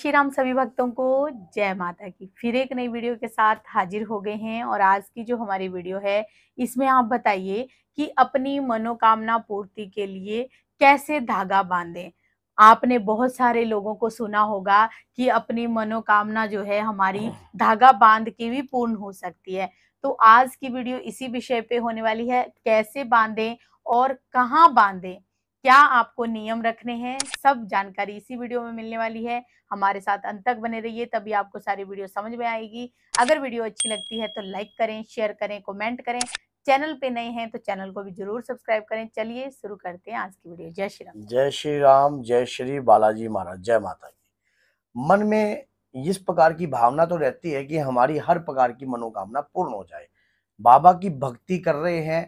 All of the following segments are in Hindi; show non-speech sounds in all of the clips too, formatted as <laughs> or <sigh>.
श्री राम सभी भक्तों को जय माता की फिर एक नई वीडियो के साथ हाजिर हो गए हैं और आज की जो हमारी वीडियो है इसमें आप बताइए कि अपनी मनोकामना पूर्ति के लिए कैसे धागा बांधें आपने बहुत सारे लोगों को सुना होगा कि अपनी मनोकामना जो है हमारी <laughs> धागा बांध के भी पूर्ण हो सकती है तो आज की वीडियो इसी विषय पे होने वाली है कैसे बांधें और कहाँ बांधें क्या आपको नियम रखने हैं सब जानकारी इसी वीडियो में मिलने वाली है हमारे साथ अंत तक बने रहिए तभी आपको सारी वीडियो समझ में आएगी अगर वीडियो अच्छी लगती है तो लाइक करें शेयर करें कमेंट करें चैनल पे नए हैं तो चैनल को भी जरूर सब्सक्राइब करें चलिए शुरू करते हैं आज की वीडियो जय श्री राम जय श्री राम जय श्री बालाजी महाराज जय माता जी मन में इस प्रकार की भावना तो रहती है कि हमारी हर प्रकार की मनोकामना पूर्ण हो जाए बाबा की भक्ति कर रहे हैं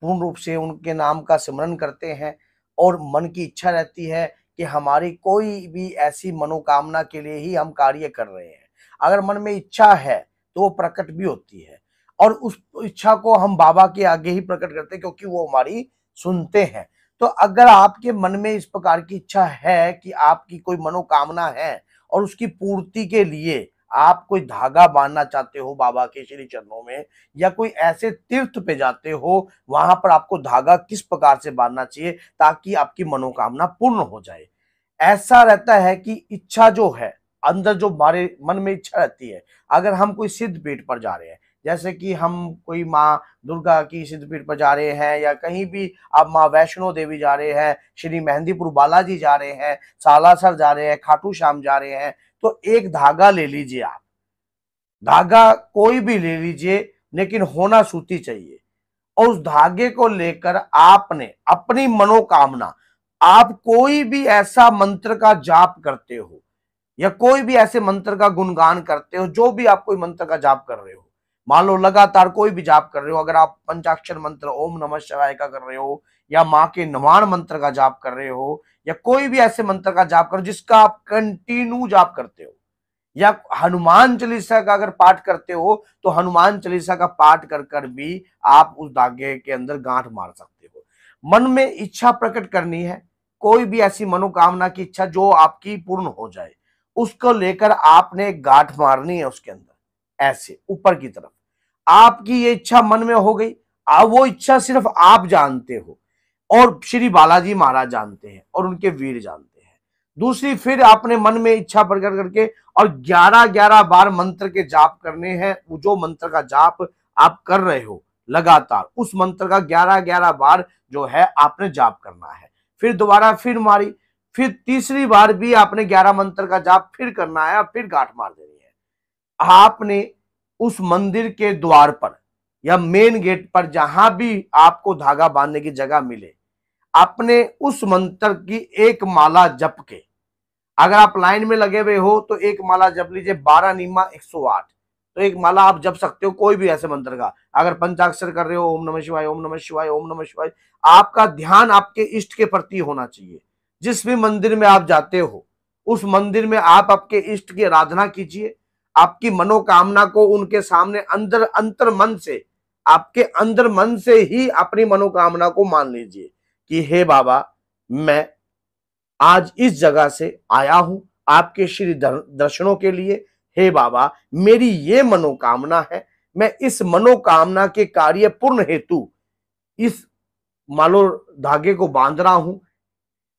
पूर्ण रूप से उनके नाम का स्मरण करते हैं और मन की इच्छा रहती है कि हमारी कोई भी ऐसी मनोकामना के लिए ही हम कार्य कर रहे हैं अगर मन में इच्छा है तो वो प्रकट भी होती है और उस इच्छा को हम बाबा के आगे ही प्रकट करते हैं क्योंकि वो हमारी सुनते हैं तो अगर आपके मन में इस प्रकार की इच्छा है कि आपकी कोई मनोकामना है और उसकी पूर्ति के लिए आप कोई धागा बांधना चाहते हो बाबा के श्री चरणों में या कोई ऐसे तीर्थ पे जाते हो वहां पर आपको धागा किस प्रकार से बांधना चाहिए ताकि आपकी मनोकामना पूर्ण हो जाए ऐसा रहता है कि इच्छा जो है अंदर जो हमारे मन में इच्छा रहती है अगर हम कोई सिद्ध पीठ पर जा रहे हैं जैसे कि हम कोई माँ दुर्गा की सिद्ध पीठ पर जा रहे हैं या कहीं भी आप माँ वैष्णो देवी जा रहे हैं श्री मेहंदीपुर बालाजी जा रहे हैं सालासर जा रहे हैं खाटू श्याम जा रहे हैं तो एक धागा ले लीजिए आप धागा कोई भी ले लीजिए लेकिन होना सूती चाहिए और उस धागे को लेकर आपने अपनी मनोकामना आप कोई भी ऐसा मंत्र का जाप करते हो या कोई भी ऐसे मंत्र का गुणगान करते हो जो भी आप कोई मंत्र का जाप कर रहे हो मान लो लगातार कोई भी जाप कर रहे हो अगर आप पंचाक्षर मंत्र ओम नमः शिवाय का कर रहे हो या माँ के नवाण मंत्र का जाप कर रहे हो या कोई भी ऐसे मंत्र का जाप करो जिसका आप कंटिन्यू जाप करते हो या हनुमान चालीसा का अगर पाठ करते हो तो हनुमान चालीसा का पाठ कर कर भी आप उस धागे के अंदर गांठ मार सकते हो मन में इच्छा प्रकट करनी है कोई भी ऐसी मनोकामना की इच्छा जो आपकी पूर्ण हो जाए उसको लेकर आपने गांठ मारनी है उसके अंदर ऐसे ऊपर की तरफ आपकी ये इच्छा मन में हो गई अब वो इच्छा सिर्फ आप जानते हो और श्री बालाजी महाराज जानते हैं और उनके वीर जानते हैं दूसरी फिर आपने मन में इच्छा प्रकट करके और ग्यारह ग्यारह बार मंत्र के जाप करने हैं जो मंत्र का जाप आप कर रहे हो लगातार उस मंत्र का ग्यारह ग्यारह बार जो है आपने जाप करना है फिर दोबारा फिर मारी फिर तीसरी बार भी आपने ग्यारह मंत्र का जाप फिर करना है और फिर गाठ मार देनी है आपने उस मंदिर के द्वार पर या मेन गेट पर जहां भी आपको धागा बांधने की जगह मिले अपने उस मंत्र की एक माला जप के अगर आप लाइन में लगे हुए हो तो एक माला जप लीजिए बारह नीमा एक सौ आठ तो एक माला आप जप सकते हो कोई भी ऐसे मंत्र का अगर पंचाक्षर कर रहे हो ओम नमः शिवाय ओम नमः शिवाय ओम नमः शिवाय आपका ध्यान आपके इष्ट के प्रति होना चाहिए जिस भी मंदिर में आप जाते हो उस मंदिर में आप आपके इष्ट की आराधना कीजिए आपकी मनोकामना को उनके सामने अंदर अंतर मन से आपके अंदर मन से ही अपनी मनोकामना को मान लीजिए कि हे बाबा मैं आज इस जगह से आया हूं आपके श्री दर्शनों के लिए हे बाबा मेरी ये मनोकामना है मैं इस मनोकामना के कार्य पूर्ण हेतु इस मालो धागे को बांध रहा हूं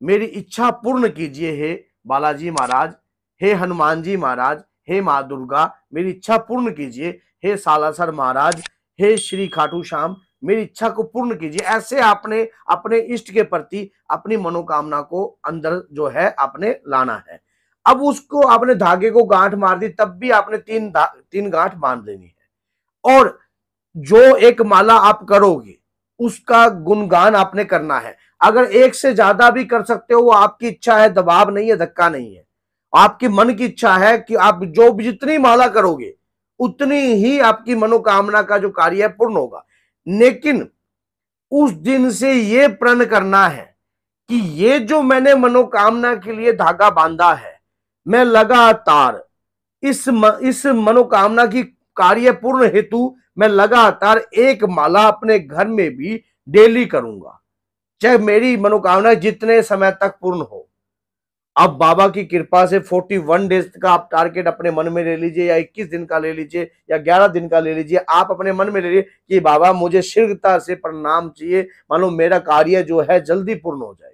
मेरी इच्छा पूर्ण कीजिए हे बालाजी महाराज हे हनुमान जी महाराज हे माँ दुर्गा मेरी इच्छा पूर्ण कीजिए हे सालासर महाराज हे श्री खाटू श्याम मेरी इच्छा को पूर्ण कीजिए ऐसे आपने अपने इष्ट के प्रति अपनी मनोकामना को अंदर जो है आपने लाना है अब उसको आपने धागे को गांठ मार दी तब भी आपने तीन तीन गांठ बांध लेनी है और जो एक माला आप करोगे उसका गुणगान आपने करना है अगर एक से ज्यादा भी कर सकते हो वो आपकी इच्छा है दबाव नहीं है धक्का नहीं है आपकी मन की इच्छा है कि आप जो जितनी माला करोगे उतनी ही आपकी मनोकामना का जो कार्य है पूर्ण होगा लेकिन उस दिन से ये प्रण करना है कि ये जो मैंने मनोकामना के लिए धागा बांधा है मैं लगातार इस म, इस मनोकामना की कार्य पूर्ण हेतु मैं लगातार एक माला अपने घर में भी डेली करूंगा चाहे मेरी मनोकामना जितने समय तक पूर्ण हो अब बाबा की कृपा से 41 डेज का आप टारगेट अपने मन में ले लीजिए या 21 दिन का ले लीजिए या 11 दिन का ले लीजिए आप अपने मन में ले लीजिए कि बाबा मुझे शीघ्रता से परिणाम चाहिए मानो मेरा कार्य जो है जल्दी पूर्ण हो जाए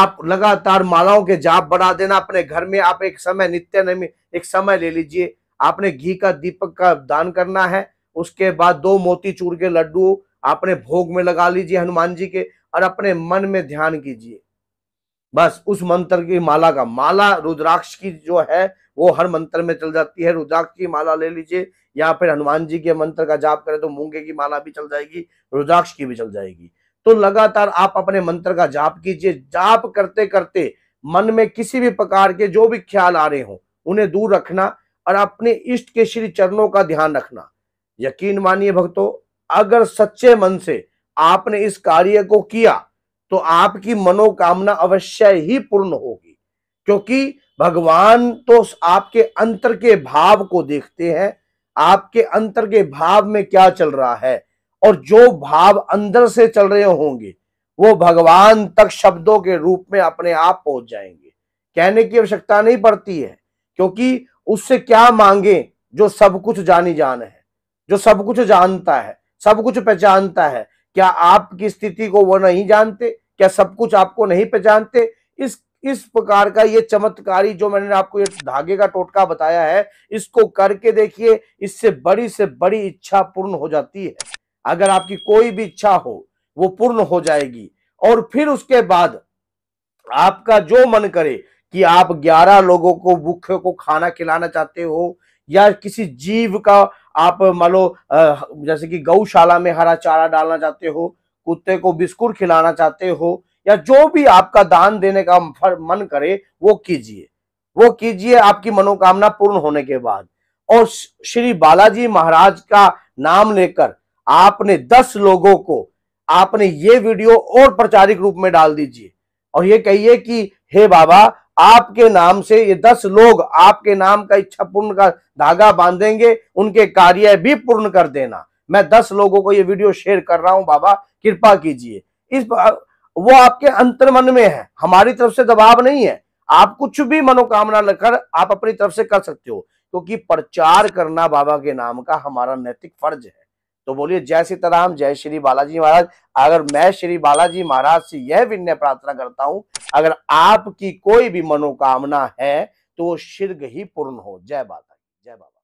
आप लगातार मालाओं के जाप बढ़ा देना अपने घर में आप एक समय नित्य नमी एक समय ले लीजिए आपने घी का दीपक का दान करना है उसके बाद दो मोती चूर के लड्डू आपने भोग में लगा लीजिए हनुमान जी के और अपने मन में ध्यान कीजिए बस उस मंत्र की माला का माला रुद्राक्ष की जो है वो हर मंत्र में चल जाती है रुद्राक्ष की माला ले लीजिए या फिर हनुमान जी के मंत्र का जाप करें तो मूंगे की माला भी चल जाएगी रुद्राक्ष की भी चल जाएगी तो लगातार आप अपने मंत्र का जाप कीजिए जाप करते करते मन में किसी भी प्रकार के जो भी ख्याल आ रहे हो उन्हें दूर रखना और अपने इष्ट के श्री चरणों का ध्यान रखना यकीन मानिए भक्तों अगर सच्चे मन से आपने इस कार्य को किया तो आपकी मनोकामना अवश्य ही पूर्ण होगी क्योंकि भगवान तो आपके अंतर के भाव को देखते हैं आपके अंतर के भाव में क्या चल रहा है और जो भाव अंदर से चल रहे होंगे वो भगवान तक शब्दों के रूप में अपने आप पहुंच जाएंगे कहने की आवश्यकता नहीं पड़ती है क्योंकि उससे क्या मांगे जो सब कुछ जानी जान है जो सब कुछ जानता है सब कुछ पहचानता है क्या आपकी स्थिति को वो नहीं जानते क्या सब कुछ आपको नहीं पहचानते इस इस प्रकार का ये चमत्कारी जो मैंने आपको ये धागे का टोटका बताया है इसको करके देखिए इससे बड़ी से बड़ी इच्छा पूर्ण हो जाती है अगर आपकी कोई भी इच्छा हो वो पूर्ण हो जाएगी और फिर उसके बाद आपका जो मन करे कि आप 11 लोगों को भूखे को खाना खिलाना चाहते हो या किसी जीव का आप मान लो जैसे कि गौशाला में हरा चारा डालना चाहते हो कुत्ते को बिस्कुट खिलाना चाहते हो या जो भी आपका दान देने का मन करे वो कीजिए वो कीजिए आपकी मनोकामना पूर्ण होने के बाद और श्री बालाजी महाराज का नाम लेकर आपने दस लोगों को आपने ये वीडियो और प्रचारिक रूप में डाल दीजिए और ये कहिए कि हे बाबा आपके नाम से ये दस लोग आपके नाम का इच्छा पूर्ण का धागा बांधेंगे उनके कार्य भी पूर्ण कर देना मैं दस लोगों को ये वीडियो शेयर कर रहा हूं बाबा कृपा कीजिए इस वो आपके मन में है हमारी तरफ से दबाव नहीं है आप कुछ भी मनोकामना लेकर आप अपनी तरफ से कर सकते हो क्योंकि तो प्रचार करना बाबा के नाम का हमारा नैतिक फर्ज है तो बोलिए जय सीताराम जय श्री बालाजी महाराज अगर मैं श्री बालाजी महाराज से यह विनय प्रार्थना करता हूं अगर आपकी कोई भी मनोकामना है तो वो शीर्घ ही पूर्ण हो जय बाला जय बाला